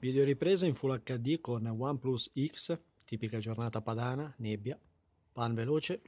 Videoriprese in Full HD con OnePlus X, tipica giornata padana, nebbia, pan veloce.